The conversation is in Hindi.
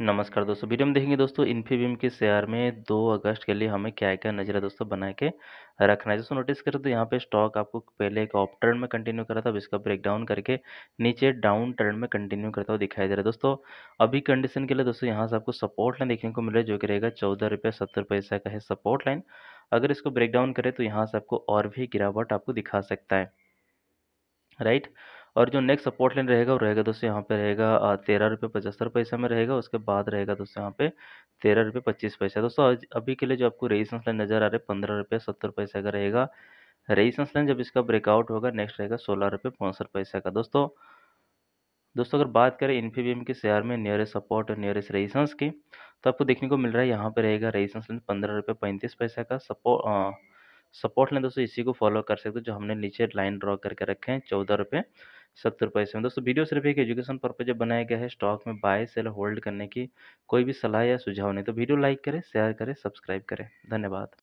नमस्कार दोस्तों वीडियो में देखेंगे दोस्तों इन्फीबीम के शेयर में 2 अगस्त के लिए हमें क्या क्या नजर दोस्तों बना के रखना है दोस्तों नोटिस करें तो यहाँ पे स्टॉक आपको पहले एक ऑप टर्न में कंटिन्यू करा था अब इसका ब्रेकडाउन करके नीचे डाउन टर्न में कंटिन्यू करता हुआ दिखाई दे रहा है दोस्तों अभी कंडीशन के लिए दोस्तों यहाँ से आपको सपोर्ट लाइन देखने को मिल रहा है जो कि रहेगा चौदह रुपये सत्तर पैसा का है सपोर्ट लाइन अगर इसको ब्रेकडाउन करें तो यहाँ से आपको और भी गिरावट आपको दिखा सकता है राइट right? और जो नेक्स्ट सपोर्ट लाइन रहेगा वो रहेगा दोस्तों यहाँ पे रहेगा तेरह रुपये पचहत्तर पैसा में रहेगा उसके बाद रहेगा दोस्तों यहाँ पे तेरह रुपये पच्चीस पैसा दोस्तों अभी के लिए जो आपको रेजिस्टेंस लाइन नज़र आ रहा है पंद्रह रुपये सत्तर पैसे का रहेगा रेजिस्टेंस लाइन जब इसका ब्रेकआउट होगा नेक्स्ट रहेगा सोलह रुपये पौसठ पैसा का दोस्तों दोस्तों अगर बात करें इन्फीबीएम के शेयर में नियरेस्ट सपोर्ट और नियरेस्ट रेजिस्टेंस की तो आपको देखने को मिल रहा है यहाँ पे रहेगा रेजिस्टेंस लाइन पंद्रह रुपये पैंतीस पैसा का सपोर्ट सपोर्ट लाइन दोस्तों इसी को फॉलो कर सकते हो जो हमने नीचे लाइन ड्रॉ करके रखे हैं चौदह रुपये सत्तर पैसे में दोस्तों वीडियो सिर्फ एक एजुकेशन पर्पज बनाया गया है स्टॉक में बाय सेल होल्ड करने की कोई भी सलाह या सुझाव नहीं तो वीडियो लाइक करें शेयर करें सब्सक्राइब करें धन्यवाद